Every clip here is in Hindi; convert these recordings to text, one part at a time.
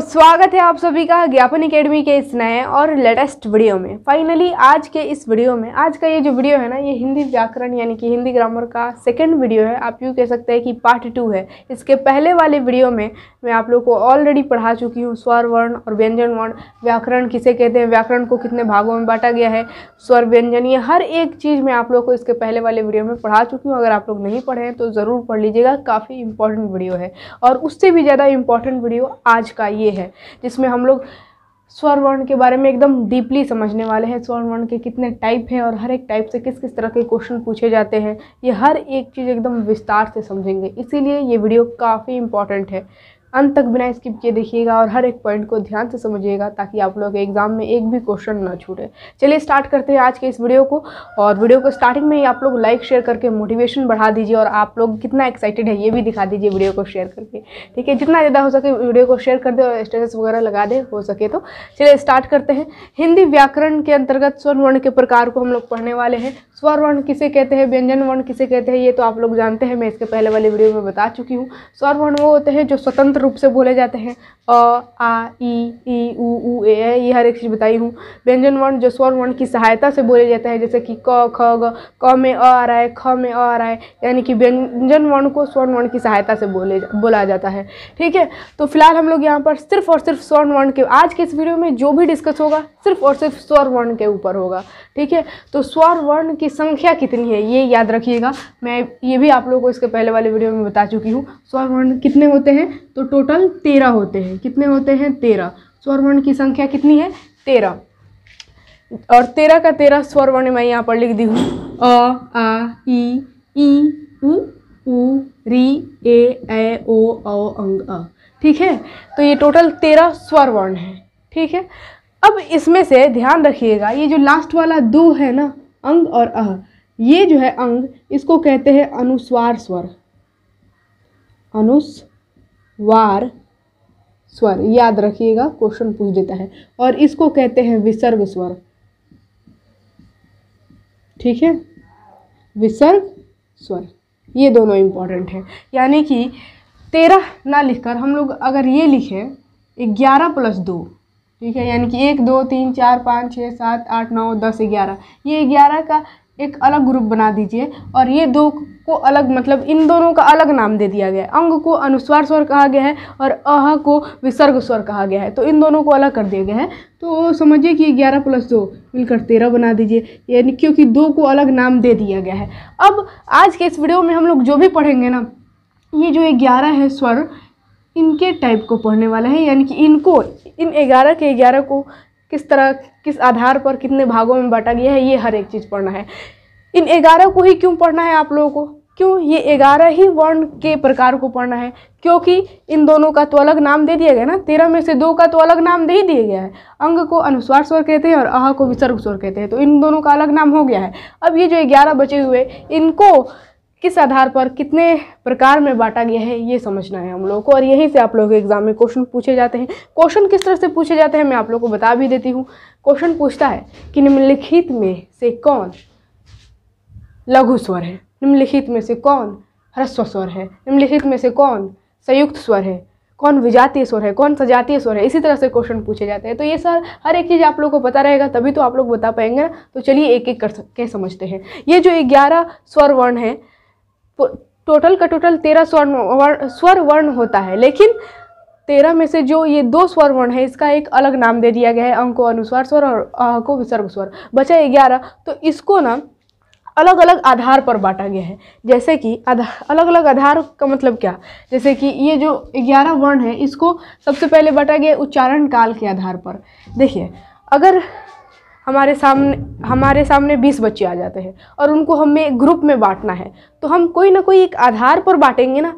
स्वागत है आप सभी का ज्ञापन एकेडमी के इस नए और लेटेस्ट वीडियो में फाइनली आज के इस वीडियो में आज का ये जो वीडियो है ना ये हिंदी व्याकरण यानी कि हिंदी ग्रामर का सेकंड वीडियो है आप यूँ कह सकते हैं कि पार्ट टू है इसके पहले वाले वीडियो में मैं आप लोग को ऑलरेडी पढ़ा चुकी हूँ स्वर वर्ण और व्यंजन वर्ण व्याकरण किसे कहते हैं व्याकरण को कितने भागों में बांटा गया है स्वर व्यंजन ये हर एक चीज़ मैं आप लोग को इसके पहले वाले वीडियो में पढ़ा चुकी हूँ अगर आप लोग नहीं पढ़े हैं तो ज़रूर पढ़ लीजिएगा काफ़ी इंपॉर्टेंट वीडियो है और उससे भी ज़्यादा इंपॉर्टेंट वीडियो आज का ये ये है जिसमें हम लोग स्वर वर्ण के बारे में एकदम डीपली समझने वाले हैं स्वर वर्ण के कितने टाइप हैं और हर एक टाइप से किस किस तरह के क्वेश्चन पूछे जाते हैं ये हर एक चीज़ एकदम विस्तार से समझेंगे इसीलिए ये वीडियो काफ़ी इंपॉर्टेंट है अंत तक बिना स्किप किए देखिएगा और हर एक पॉइंट को ध्यान से समझिएगा ताकि आप लोग के एग्ज़ाम में एक भी क्वेश्चन ना छूटे चलिए स्टार्ट करते हैं आज के इस वीडियो को और वीडियो को स्टार्टिंग में ही आप लोग लाइक शेयर करके मोटिवेशन बढ़ा दीजिए और आप लोग कितना एक्साइटेड है ये भी दिखा दीजिए वीडियो को शेयर करके ठीक है जितना ज़्यादा हो सके वीडियो को शेयर कर दे और स्टेटस वगैरह लगा दे हो सके तो चलिए स्टार्ट करते हैं हिंदी व्याकरण के अंतर्गत स्वर्ण के प्रकार को हम लोग पढ़ने वाले हैं स्वर वर्ण किसे कहते हैं व्यंजन वर्ण किसे कहते हैं ये तो आप लोग जानते हैं मैं इसके पहले वाले वीडियो में बता चुकी हूँ वर्ण वो होते हैं जो स्वतंत्र रूप से बोले जाते हैं अ आ ई ई उ ऊ ए ये हर एक चीज़ बताई हूँ व्यंजन वर्ण जो स्वर वर्ण की सहायता से बोले जाते हैं जैसे कि क ख ग क में अ आ रहा है ख में अ आ रहा है यानी कि व्यंजन वर्ण को स्वर्ण वर्ण की सहायता से बोले बोला जाता है ठीक है तो फिलहाल हम लोग यहाँ पर सिर्फ और सिर्फ स्वर्ण वर्ण के आज के इस वीडियो में जो भी डिस्कस होगा सिर्फ और सिर्फ स्वर वर्ण के ऊपर होगा ठीक है तो स्वर वर्ण की संख्या कितनी है ये याद रखिएगा मैं ये भी आप लोगों को इसके पहले वाले वीडियो में बता चुकी हूँ स्वर वर्ण कितने होते हैं तो टोटल तेरह होते हैं कितने होते हैं तेरह वर्ण की संख्या कितनी है तेरह और तेरह का तेरह वर्ण मैं यहाँ पर लिख दी हूँ अ आ ई ई उ उ री ए ए ओ औ अंग अ ठीक है तो ये टोटल तेरह स्वरवर्ण है ठीक है अब इसमें से ध्यान रखिएगा ये जो लास्ट वाला दो है ना अंग और अह ये जो है अंग इसको कहते हैं अनुस्वार स्वर अनुस्वार वार स्वर याद रखिएगा क्वेश्चन पूछ देता है और इसको कहते हैं विसर्ग स्वर ठीक है विसर्ग स्वर ये दोनों इम्पॉर्टेंट हैं यानी कि तेरह ना लिखकर हम लोग अगर ये लिखें ग्यारह प्लस दो ठीक है यानी कि एक दो तीन चार पाँच छः सात आठ नौ दस ग्यारह ये ग्यारह का एक अलग ग्रुप बना दीजिए और ये दो को अलग मतलब इन दोनों का अलग नाम दे दिया गया है अंग को अनुस्वार स्वर कहा गया है और अह को विसर्ग स्वर कहा गया है तो इन दोनों को अलग कर दिया गया है तो समझिए कि ग्यारह प्लस दो मिलकर तेरह बना दीजिए यानी क्योंकि दो को अलग नाम दे दिया गया है अब आज के इस वीडियो में हम लोग जो भी पढ़ेंगे ना ये जो ग्यारह है स्वर इनके टाइप को पढ़ने वाला है यानी कि इनको इन ग्यारह के ग्यारह को किस तरह किस आधार पर कितने भागों में बांटा गया है ये हर एक चीज़ पढ़ना है इन ग्यारह को ही क्यों पढ़ना है आप लोगों को क्यों ये ग्यारह ही वर्ण के प्रकार को पढ़ना है क्योंकि इन दोनों का तो अलग नाम दे दिया गया ना तेरह में से दो का तो अलग नाम दे ही दिया गया है अंग को अनुस्वार स्वर कहते हैं और अह को विसर्ग स्वर कहते हैं तो इन दोनों का अलग नाम हो गया है अब ये जो ग्यारह बचे हुए इनको किस आधार पर कितने प्रकार में बांटा गया है ये समझना है हम लोगों को और यहीं से आप लोगों के एग्जाम में क्वेश्चन पूछे जाते हैं क्वेश्चन किस तरह से पूछे जाते हैं मैं आप लोगों को बता भी देती हूँ क्वेश्चन पूछता है कि निम्नलिखित में से कौन लघु स्वर है निम्नलिखित में से कौन ह्रस्व स्वर है निम्नलिखित में से कौन संयुक्त स्वर है कौन विजातीय स्वर है कौन सजातीय स्वर है इसी तरह से क्वेश्चन पूछे जाते हैं तो ये सर हर एक चीज़ आप लोग को पता रहेगा तभी तो आप लोग बता पाएंगे ना तो चलिए एक एक कर के समझते हैं ये जो ग्यारह स्वर वर्ण है टोटल का टोटल तेरह स्वर्ण वर्ण स्वर वर्ण होता है लेकिन तेरह में से जो ये दो स्वर वर्ण है इसका एक अलग नाम दे दिया गया है अंक को अनुस्वार स्वर और अह को विसर्ग स्वर बचा ग्यारह तो इसको ना अलग अलग आधार पर बांटा गया है जैसे कि आधार अलग अलग आधार का मतलब क्या जैसे कि ये जो ग्यारह वर्ण है इसको सबसे पहले बांटा गया उच्चारण काल के आधार पर देखिए अगर हमारे सामने हमारे सामने बीस बच्चे आ जाते हैं और उनको हमें ग्रुप में बांटना है तो हम कोई ना कोई एक आधार पर बांटेंगे ना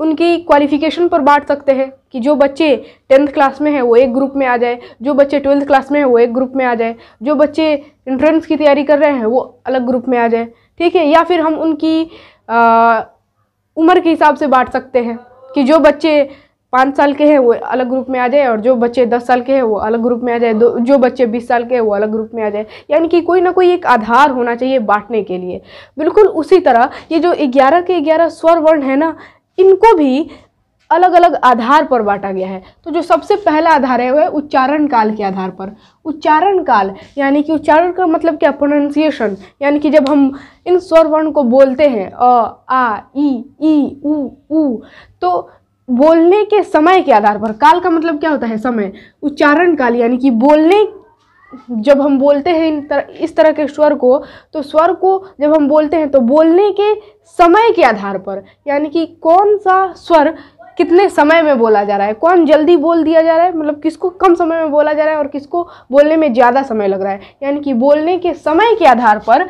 उनकी क्वालिफ़िकेशन पर बांट सकते हैं कि जो बच्चे टेंथ क्लास में हैं वो एक ग्रुप में आ जाए जो बच्चे ट्वेल्थ क्लास में हैं वो एक ग्रुप में आ जाए जो बच्चे इंट्रेंस की तैयारी कर रहे हैं वो अलग ग्रुप में आ जाए ठीक है या फिर हम उनकी आ, उम्र के हिसाब से बांट सकते हैं कि जो बच्चे पाँच साल के हैं वो अलग ग्रुप में आ जाए और जो बच्चे दस साल के हैं वो अलग ग्रुप में आ जाए जो बच्चे बीस साल के हैं वो अलग ग्रुप में आ जाए यानी कि कोई ना कोई एक आधार होना चाहिए बांटने के लिए बिल्कुल उसी तरह ये जो ग्यारह के ग्यारह स्वर वर्ण है ना इनको भी अलग अलग आधार पर बांटा गया है तो जो सबसे पहला आधार है वह उच्चारण काल के आधार पर उच्चारण काल यानी कि उच्चारण का मतलब क्या प्रोनाउंसिएशन यानी कि जब हम इन स्वर वर्ण को बोलते हैं अ आ ई ई उ ऊ तो बोलने के समय के आधार पर काल का मतलब क्या होता है समय उच्चारण काल यानी कि बोलने जब हम बोलते हैं इन तर, इस तरह के स्वर को तो स्वर को जब हम बोलते हैं तो बोलने के समय के आधार पर यानी कि कौन सा स्वर कितने समय में बोला जा रहा है कौन जल्दी बोल दिया जा रहा है मतलब किसको कम समय में बोला जा रहा है और किसको बोलने में ज़्यादा समय लग रहा है यानी कि बोलने के समय के आधार पर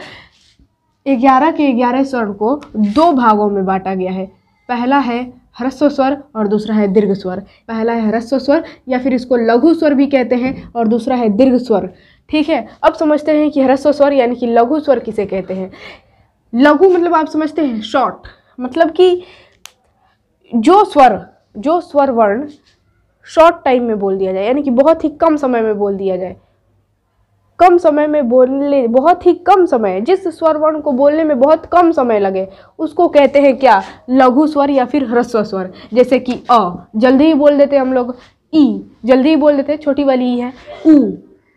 ग्यारह के ग्यारह स्वर को दो भागों में बांटा गया है पहला है ह्रस्व स्वर और दूसरा है दीर्घ स्वर पहला है ह्रस्व स्वर या फिर इसको लघु स्वर भी कहते हैं और दूसरा है दीर्घ स्वर ठीक है अब समझते हैं कि ह्रस्व स्वर यानी कि लघु स्वर किसे कहते हैं लघु मतलब आप समझते हैं शॉर्ट मतलब कि जो स्वर जो स्वर वर्ण शॉर्ट टाइम में बोल दिया जाए यानी कि बहुत ही कम समय में बोल दिया जाए कम समय में बोलने बहुत ही कम समय जिस स्वर वर्ण को बोलने में बहुत कम समय लगे उसको कहते हैं क्या लघु स्वर या फिर ह्रस्व स्वर जैसे कि अ जल्दी ही बोल देते हम लोग ई जल्दी ही बोल देते हैं छोटी वाली ई है ऊ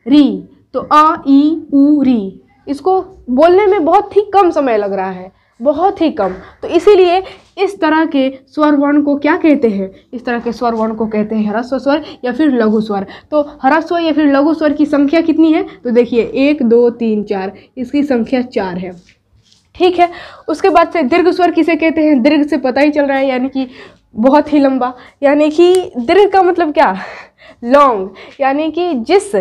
री तो अ ई ऊ री इसको बोलने में बहुत ही कम समय लग रहा है बहुत ही कम तो इसीलिए इस तरह के स्वर वर्ण को क्या कहते हैं इस तरह के स्वर वर्ण को कहते हैं ह्रस्व स्वर या फिर लघु स्वर तो ह्रस्व या फिर लघु स्वर की संख्या कितनी है तो देखिए एक दो तीन चार इसकी संख्या चार है ठीक है उसके बाद से दीर्घ स्वर किसे कहते हैं दीर्घ से पता ही चल रहा है यानी कि बहुत ही लंबा यानी कि दीर्घ का मतलब क्या लॉन्ग यानी कि जिस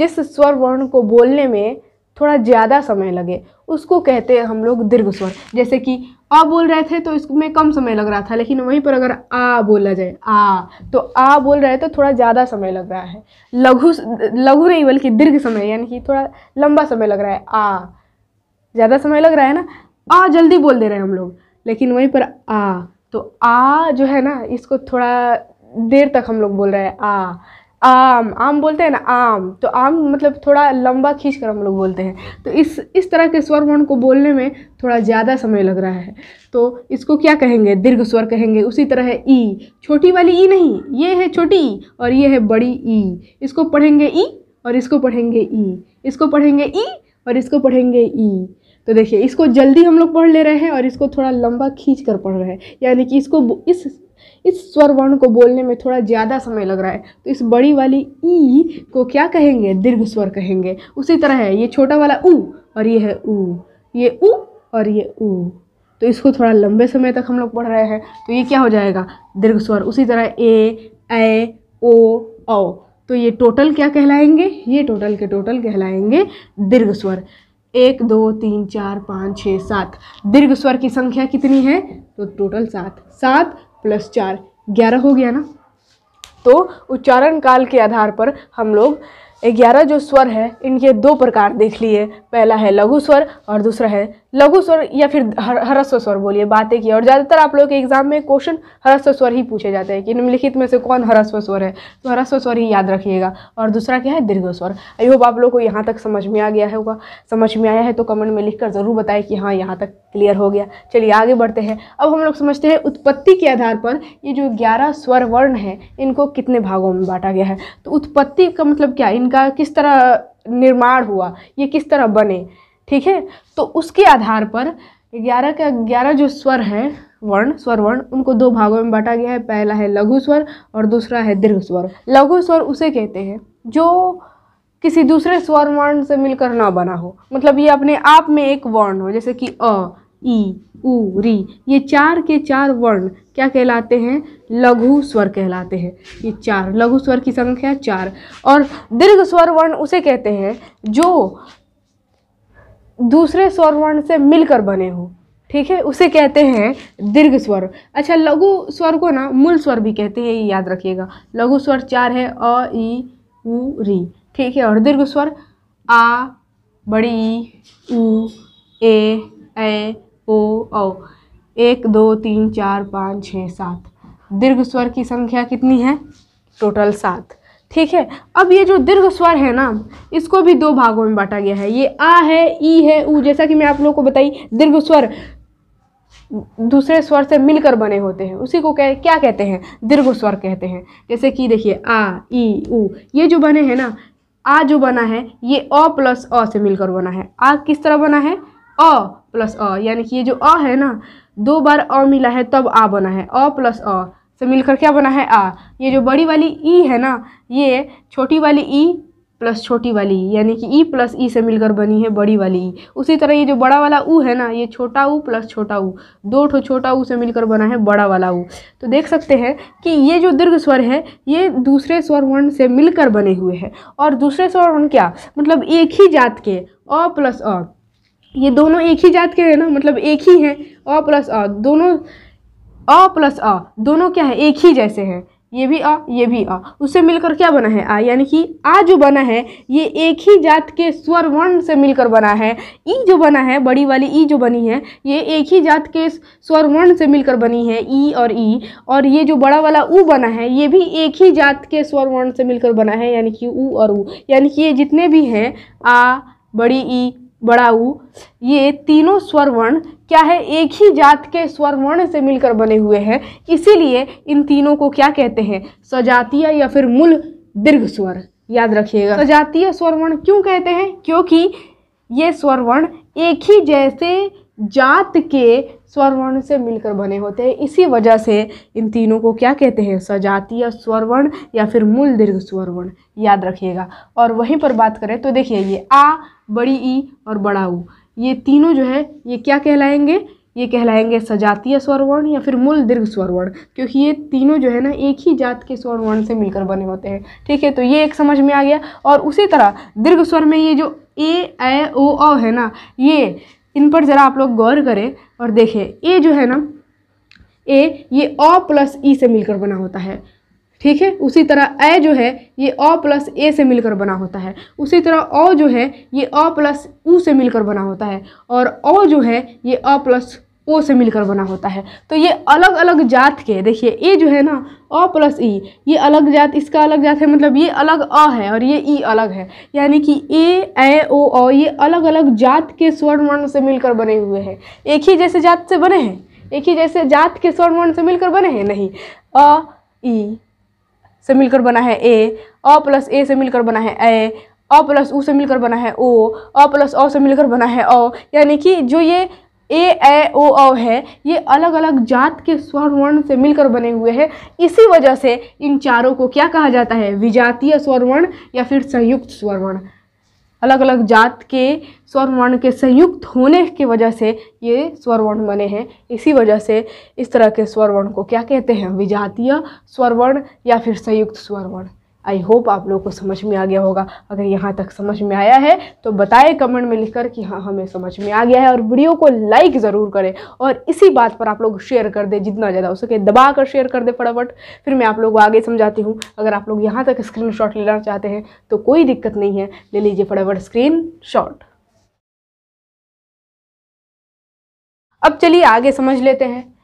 जिस स्वर वर्ण को बोलने में थोड़ा ज़्यादा समय लगे उसको कहते हैं हम लोग दीर्घ स्वर जैसे कि अ बोल रहे थे तो इसमें कम समय लग रहा था लेकिन वहीं पर अगर आ बोला जाए आ तो आ बोल रहे तो थोड़ा ज़्यादा समय लग रहा है लघु लघु नहीं बल्कि दीर्घ समय यानी कि थोड़ा लंबा समय लग रहा है आ ज़्यादा समय लग रहा है ना आ जल्दी बोल दे रहे हैं हम लोग लेकिन वहीं पर आ तो आ जो है ना इसको थोड़ा देर तक हम लोग बोल रहे हैं आ आम आम बोलते हैं ना आम तो आम मतलब थोड़ा लंबा खींच कर हम लोग बोलते हैं तो इस इस तरह के स्वर वर्ण को बोलने में थोड़ा ज़्यादा समय लग रहा है तो इसको क्या कहेंगे दीर्घ स्वर कहेंगे उसी तरह है ई छोटी वाली ई नहीं ये है छोटी ई और ये है बड़ी ई इसको पढ़ेंगे ई और इसको पढ़ेंगे ई इसको पढ़ेंगे ई और इसको पढ़ेंगे ई तो देखिए इसको जल्दी हम लोग पढ़ ले रहे हैं और इसको थोड़ा लंबा खींच कर पढ़ रहे हैं यानी कि इसको इस इस स्वर वर्ण को बोलने में थोड़ा ज़्यादा समय लग रहा है तो इस बड़ी वाली ई को क्या कहेंगे दीर्घ स्वर कहेंगे उसी तरह है ये छोटा वाला ऊ और ये है ऊ ये ऊ और ये ऊ तो इसको थोड़ा लंबे समय तक हम लोग पढ़ रहे हैं तो ये क्या हो जाएगा दीर्घ स्वर उसी तरह ए ए ओ औ तो ये टोटल क्या कहलाएंगे ये टोटल के टोटल कहलाएंगे दीर्घ स्वर एक दो तीन चार पाँच छः सात दीर्घ स्वर की संख्या कितनी है तो टोटल सात सात प्लस चार ग्यारह हो गया ना तो उच्चारण काल के आधार पर हम लोग ग्यारह जो स्वर है इनके दो प्रकार देख लिए पहला है लघु स्वर और दूसरा है लघु स्वर या फिर हर, हरस्व स्वर बोलिए बातें की और ज़्यादातर आप लोग के एग्जाम में क्वेश्चन हरस्व स्वर ही पूछे जाते हैं कि निम्नलिखित में से कौन हरस्व स्वर है तो हरस्व स्वर ही याद रखिएगा और दूसरा क्या है दीर्घ स्वर आई होप आप लोग को यहाँ तक समझ में आ गया होगा समझ में आया है तो कमेंट में लिख ज़रूर बताएं कि हाँ यहाँ तक क्लियर हो गया चलिए आगे बढ़ते हैं अब हम लोग समझते हैं उत्पत्ति के आधार पर ये जो ग्यारह स्वर वर्ण हैं इनको कितने भागों में बांटा गया है तो उत्पत्ति का मतलब क्या इनका किस तरह निर्माण हुआ ये किस तरह बने ठीक है तो उसके आधार पर ग्यारह का ग्यारह जो स्वर हैं वर्ण स्वर वर्ण उनको दो भागों में बांटा गया है पहला है लघु स्वर और दूसरा है दीर्घ स्वर लघु स्वर उसे कहते हैं जो किसी दूसरे स्वर वर्ण से मिलकर ना बना हो मतलब ये अपने आप में एक वर्ण हो जैसे कि अ ई उ री ये चार के चार वर्ण क्या कहलाते हैं लघु स्वर कहलाते हैं ये चार लघु स्वर की संख्या चार और दीर्घ स्वर वर्ण उसे कहते हैं जो दूसरे स्वर वर्ण से मिलकर बने हो ठीक है उसे कहते हैं दीर्घ स्वर अच्छा लघु स्वर को ना मूल स्वर भी कहते हैं ये याद रखिएगा लघु स्वर चार है अ ई उ री ठीक है और दीर्घ स्वर आ बड़ी ई उ ए ए ओ औ एक दो तीन चार पाँच छः सात दीर्घ स्वर की संख्या कितनी है टोटल सात ठीक है अब ये जो दीर्घ स्वर है ना इसको भी दो भागों में बांटा गया है ये आ है ई है ऊ जैसा कि मैं आप लोगों को बताई दीर्घ स्वर दूसरे स्वर से मिलकर बने होते हैं उसी को कह क्या कहते हैं दीर्घ स्वर कहते हैं जैसे कि देखिए आ ई ऊ ये जो बने हैं ना आ जो बना है ये अ प्लस अ से मिलकर बना है आ किस तरह बना है अ प्लस अ यानी कि ये जो अ है ना दो बार अ मिला है तब आ बना है अ प्लस अ से मिलकर क्या बना है आ ये जो बड़ी वाली ई है ना ये छोटी वाली ई प्लस छोटी वाली ई यानी कि ई प्लस ई से मिलकर बनी है बड़ी वाली ई उसी तरह ये जो बड़ा वाला ऊ है ना ये छोटा ऊ प्लस छोटा ऊ दो ठो छोटा ऊ से मिलकर बना है बड़ा वाला ऊ तो देख सकते हैं कि ये जो दीर्घ स्वर है ये दूसरे स्वर वर्ण से मिलकर बने हुए हैं और दूसरे स्वर वर्ण क्या मतलब एक ही जात के अ प्लस अ ये दोनों एक ही जात के हैं ना मतलब एक ही हैं अ प्लस अ दोनों अ प्लस अ दोनों क्या है एक ही जैसे हैं ये भी अ ये भी अ उससे मिलकर क्या बना है आ यानी कि आ जो बना है ये एक ही जात के स्वर वर्ण से मिलकर बना है ई जो बना है बड़ी वाली ई जो बनी है ये एक ही जात के स्वर वर्ण से मिलकर बनी है ई और ई और ये जो बड़ा वाला ऊ बना है ये भी एक ही जात के स्वर वर्ण से मिलकर बना है यानी कि ऊ और ऊ यानी कि ये जितने भी हैं आ बड़ी ई बड़ा ऊ ये तीनों स्वर वर्ण क्या है एक ही जात के स्वर वर्ण से मिलकर बने हुए हैं इसीलिए इन तीनों को क्या कहते हैं सजातीय या फिर मूल दीर्घ स्वर याद रखिएगा सजातीय स्वर वर्ण क्यों कहते हैं क्योंकि ये स्वर वर्ण एक ही जैसे जात के स्वरवर्ण से मिलकर बने होते हैं इसी वजह से इन तीनों को क्या कहते हैं सजातीय स्वरवर्ण या फिर मूल दीर्घ स्वरवर्ण याद रखिएगा और वहीं पर बात करें तो देखिए ये आ बड़ी ई और बड़ा ऊ ये तीनों जो है ये क्या कहलाएंगे ये कहलाएंगे सजातीय स्वरवर्ण या फिर मूल दीर्घ स्वरवर्ण क्योंकि ये तीनों जो है ना एक ही जात के स्वरवर्ण से मिलकर बने होते हैं ठीक है तो ये एक समझ में आ गया और उसी तरह दीर्घ स्वर में ये जो ए ए ओ ओ है ना ये इन पर ज़रा आप लोग गौर करें और देखें ए जो है ना ए ये ओ प्लस ई से मिलकर बना होता है ठीक है उसी तरह ए जो है ये ओ प्लस ए से मिलकर बना होता है उसी तरह ओ जो है ये ओ प्लस ऊ से मिलकर बना होता है और ओ जो है ये ओ प्लस ओ से मिलकर बना होता है तो ये अलग अलग जात के देखिए ए जो है ना अ प्लस ई ये अलग जात इसका अलग जात है मतलब ये अलग अ है और ये ई अलग है यानी कि ए ए ओ अ ये अलग अलग जात के स्वर्ण वर्ण से मिलकर बने हुए हैं एक ही जैसे जात से बने हैं एक ही जैसे जात के स्वर्ण वर्ण से मिलकर बने हैं नहीं अ ई से मिलकर बना है ए अ प्लस ए से मिलकर बना है ए अ प्लस ऊ से मिलकर बना है ओ अ प्लस अ से मिलकर बना है अ यानी कि जो ये ए ए ओ ओ है ये अलग अलग जात के स्वर वर्ण से मिलकर बने हुए हैं इसी वजह से इन चारों को क्या कहा जाता है विजातीय स्वर वर्ण या फिर संयुक्त स्वर वर्ण अलग अलग जात के स्वर वर्ण के संयुक्त होने के वजह से ये स्वर वर्ण बने हैं इसी वजह से इस तरह के स्वर वर्ण को क्या कहते हैं विजातीय स्वर वर्ण या फिर संयुक्त स्वर वर्ण आई होप आप लोग को समझ में आ गया होगा अगर यहाँ तक समझ में आया है तो बताएं कमेंट में लिखकर कि हाँ हमें समझ में आ गया है और वीडियो को लाइक ज़रूर करें और इसी बात पर आप लोग शेयर कर दें जितना ज़्यादा हो सके दबा कर शेयर कर दें फटाफट फिर मैं आप लोग को आगे समझाती हूँ अगर आप लोग यहाँ तक स्क्रीन लेना चाहते हैं तो कोई दिक्कत नहीं है ले लीजिए फटाफट स्क्रीन शॉट अब चलिए आगे समझ लेते हैं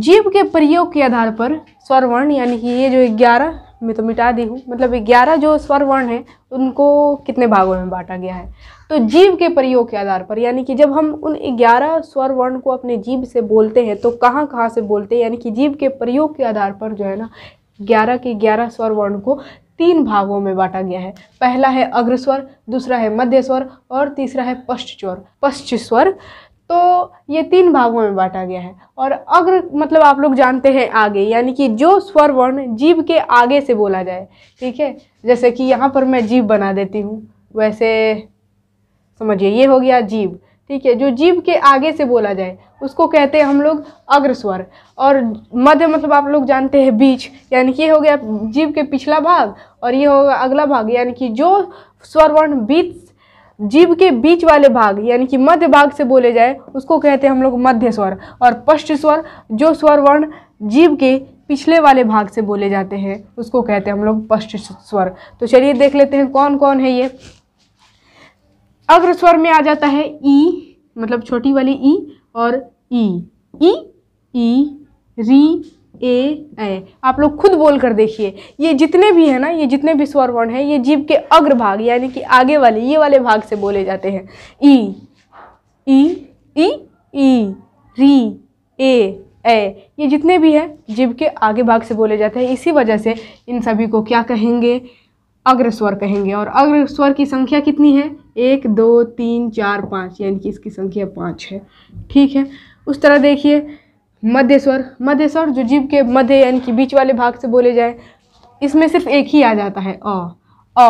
जीव के प्रयोग के आधार पर स्वरवर्ण यानी कि ये जो ग्यारह मैं तो मिटा दी हूँ मतलब ग्यारह जो स्वर वर्ण हैं उनको कितने भागों में बांटा गया है तो जीव के प्रयोग के आधार पर यानी कि जब हम उन ग्यारह स्वर वर्ण को अपने जीव से बोलते हैं तो कहाँ कहाँ से बोलते हैं यानी कि जीव के प्रयोग के आधार पर जो है ना ग्यारह के ग्यारह स्वर वर्ण को तीन भागों में बांटा गया है पहला है अग्रस्वर दूसरा है मध्य स्वर और तीसरा है पश्च स्वर पश्च स्वर तो ये तीन भागों में बांटा गया है और अग्र मतलब आप लोग जानते हैं आगे यानी कि जो स्वर वर्ण जीव के आगे से बोला जाए ठीक है जैसे कि यहाँ पर मैं जीव बना देती हूँ वैसे समझिए ये हो गया जीव ठीक है जो जीव के आगे से बोला जाए उसको कहते हैं हम लोग अग्र स्वर और मध्य मतलब आप लोग जानते हैं बीच यानी कि ये हो गया जीव के पिछला भाग और ये होगा अगला भाग यानी कि जो स्वरवर्ण बीच जीव के बीच वाले भाग यानी कि मध्य भाग से बोले जाए उसको कहते हैं हम लोग मध्य स्वर और पश्च स्वर जो स्वर वर्ण जीव के पिछले वाले भाग से बोले जाते हैं उसको कहते हैं हम लोग पश्च स्वर तो चलिए देख लेते हैं कौन कौन है ये अग्र स्वर में आ जाता है ई मतलब छोटी वाली ई और ई ई ई री ए ए आप लोग खुद बोल कर देखिए ये जितने भी हैं ना ये जितने भी स्वर वर्ण हैं ये जीव के अग्रभाग यानी कि आगे वाले ये वाले भाग से बोले जाते हैं ई ई ई ई री ए ए ये जितने भी हैं जीव के आगे भाग से बोले जाते हैं इसी वजह से इन सभी को क्या कहेंगे अग्र स्वर कहेंगे और अग्र स्वर की संख्या कितनी है एक दो तीन चार पाँच यानी कि इसकी संख्या पाँच है ठीक है उस तरह देखिए मध्य स्वर मध्य स्वर जो जीव के मध्य यानी कि बीच वाले भाग से बोले जाए इसमें सिर्फ एक ही आ जाता है अ अ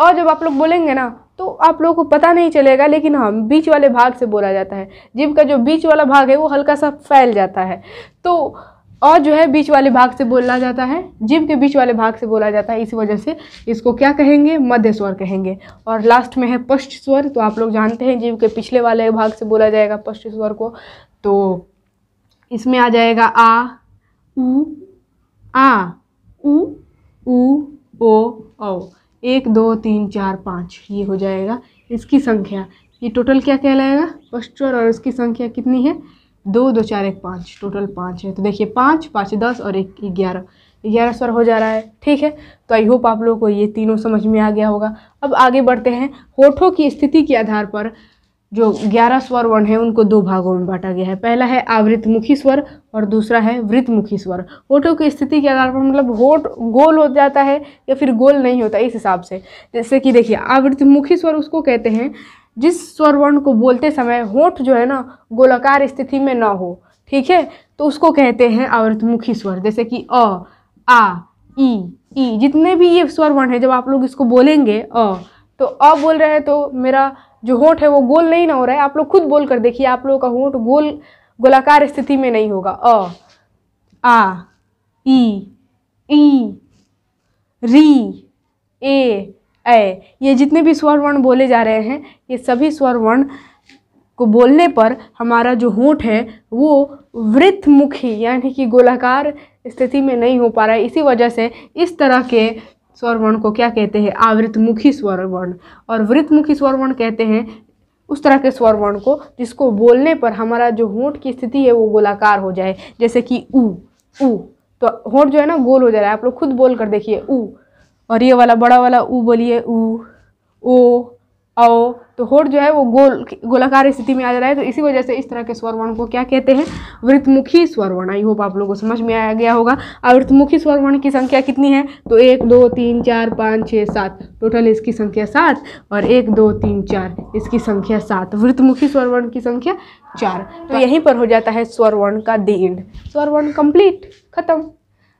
अ जब आप लोग बोलेंगे ना तो आप लोगों को पता नहीं चलेगा लेकिन हाँ बीच वाले भाग से बोला जाता है जीव का जो बीच वाला भाग है वो हल्का सा फैल जाता है तो अ जो है बीच वाले भाग से बोला जाता है जीव के बीच वाले भाग से बोला जाता है इस वजह से इसको क्या कहेंगे मध्य स्वर कहेंगे और लास्ट में है पश्च स्वर तो आप लोग जानते हैं जीव के पिछले वाले भाग से बोला जाएगा पश्च स्वर को तो इसमें आ जाएगा आ उ आ उ उ ओ ओ एक दो तीन चार पाँच ये हो जाएगा इसकी संख्या ये टोटल क्या कहलाएगा पश्चर और इसकी संख्या कितनी है दो दो चार एक पाँच टोटल पाँच है तो देखिए पाँच पाँच दस और एक ग्यारह ग्यारह स्वर हो जा रहा है ठीक है तो आई होप आप लोगों को ये तीनों समझ में आ गया होगा अब आगे बढ़ते हैं होठों की स्थिति के आधार पर जो ग्यारह स्वर वर्ण है उनको दो भागों में बांटा गया है पहला है आवृत मुखी स्वर और दूसरा है वृतमुखी स्वर होठों की स्थिति के आधार पर मतलब होठ गोल हो जाता है या फिर गोल नहीं होता इस हिसाब से जैसे कि देखिए आवृत मुखी स्वर उसको कहते हैं जिस स्वर वर्ण को बोलते समय होठ जो है ना गोलाकार स्थिति में ना हो ठीक है तो उसको कहते हैं आवृतमुखी स्वर जैसे कि अ आ ई ई जितने भी ये स्वर वर्ण है जब आप लोग इसको बोलेंगे अ तो अ बोल रहे हैं तो मेरा जो होंठ है वो गोल नहीं ना हो रहा है आप लोग खुद बोल कर देखिए आप लोगों का होंठ गोल गोलाकार स्थिति में नहीं होगा अ आ ई ई री ए ए ये जितने भी स्वर वर्ण बोले जा रहे हैं ये सभी स्वर वर्ण को बोलने पर हमारा जो होंठ है वो वृत्तमुखी यानी कि गोलाकार स्थिति में नहीं हो पा रहा है इसी वजह से इस तरह के स्वर वर्ण को क्या कहते हैं आवृतमुखी स्वर वर्ण और वृतमुखी स्वर वर्ण कहते हैं उस तरह के स्वर वर्ण को जिसको बोलने पर हमारा जो होंठ की स्थिति है वो गोलाकार हो जाए जैसे कि ऊ ऊ तो होंठ जो है ना गोल हो जा रहा है आप लोग खुद बोल कर देखिए ऊ और ये वाला बड़ा वाला ऊ बोलिए ऊ ओ औ तो होठ जो है वो गोल गोलाकार स्थिति में आ जा रहा है तो इसी वजह से इस तरह के स्वरवर्ण को क्या कहते हैं वृत्तमुखी स्वरवर्ण आई होप आप लोगों को समझ में आया गया होगा और वृत्तमुखी स्वरवर्ण की संख्या कितनी है तो एक दो तीन चार पाँच छः सात टोटल इसकी संख्या सात और एक दो तीन चार इसकी संख्या सात वृत्तमुखी स्वरवर्ण की संख्या चार तो यहीं पर हो जाता है स्वरवर्ण का दे एंड स्वरवर्ण कंप्लीट खत्म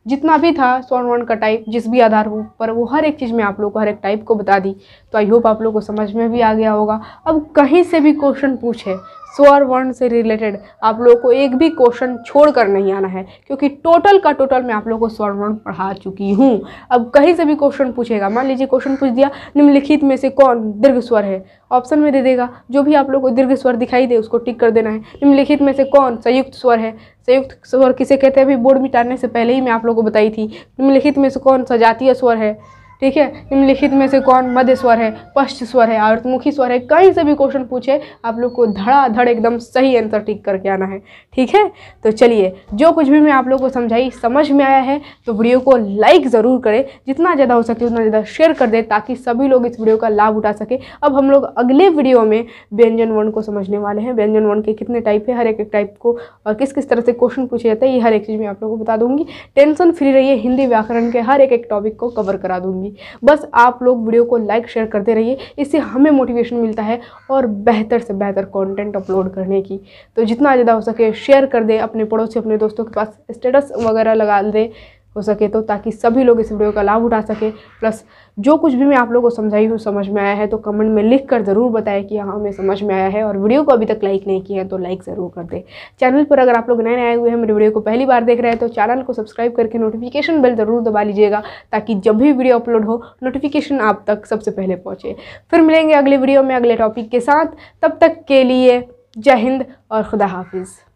जितना भी था स्वर्ण वर्ण का टाइप जिस भी आधार हो पर वो हर एक चीज़ में आप लोग को हर एक टाइप को बता दी तो आई होप आप लोग को समझ में भी आ गया होगा अब कहीं से भी क्वेश्चन पूछे स्वर वर्ण से रिलेटेड आप लोगों को एक भी क्वेश्चन छोड़ कर नहीं आना है क्योंकि टोटल का टोटल मैं आप लोगों को स्वर वर्ण पढ़ा चुकी हूँ अब कहीं से भी क्वेश्चन पूछेगा मान लीजिए क्वेश्चन पूछ दिया निम्नलिखित में से कौन दीर्घ स्वर है ऑप्शन में दे देगा जो भी आप लोग को दीर्घ स्वर दिखाई दे उसको टिक कर देना है निम्नलिखित में से कौन संयुक्त स्वर है संयुक्त स्वर किसे कहते हैं अभी बोर्ड मिटाने से पहले ही मैं आप लोगों को बताई थी निम्नलिखित में से कौन सजातीय स्वर है ठीक है निम्नलिखित में से कौन मध्य स्वर है पश्च स्वर है आवर्तमुखी स्वर है कहीं से भी क्वेश्चन पूछे आप लोग को धड़ाधड़ एकदम सही आंसर टिक करके आना है ठीक है तो चलिए जो कुछ भी मैं आप लोग को समझाई समझ में आया है तो वीडियो को लाइक ज़रूर करें जितना ज़्यादा हो सके उतना ज़्यादा शेयर कर दें ताकि सभी लोग इस वीडियो का लाभ उठा सके अब हम लोग अगले वीडियो में व्यंजन वर्ण को समझने वाले हैं व्यंजन वर्ण के कितने टाइप है हर एक एक टाइप को और किस किस तरह से क्वेश्चन पूछे जाते हैं ये हर एक चीज़ मैं आप लोगों को बता दूंगी टेंशन फ्री रहिए हिंदी व्याकरण के हर एक एक टॉपिक को कवर करा दूंगी होगी बस आप लोग वीडियो को लाइक शेयर करते रहिए इससे हमें मोटिवेशन मिलता है और बेहतर से बेहतर कंटेंट अपलोड करने की तो जितना ज़्यादा हो सके शेयर कर दें अपने पड़ोसी अपने दोस्तों के पास स्टेटस वगैरह लगा दें हो सके तो ताकि सभी लोग इस वीडियो का लाभ उठा सके प्लस जो कुछ भी मैं आप लोगों को समझाई हूँ समझ में आया है तो कमेंट में लिख कर ज़रूर बताएं कि हाँ हमें समझ में आया है और वीडियो को अभी तक लाइक नहीं किया है तो लाइक ज़रूर कर दें चैनल पर अगर आप लोग नए नए आए हुए हैं मेरे वीडियो को पहली बार देख रहे हैं तो चैनल को सब्सक्राइब करके नोटिफिकेशन बिल ज़रूर दबा लीजिएगा ताकि जब भी वीडियो अपलोड हो नोटिफिकेशन आप तक सबसे पहले पहुँचे फिर मिलेंगे अगले वीडियो में अगले टॉपिक के साथ तब तक के लिए जय हिंद और खुदा हाफिज़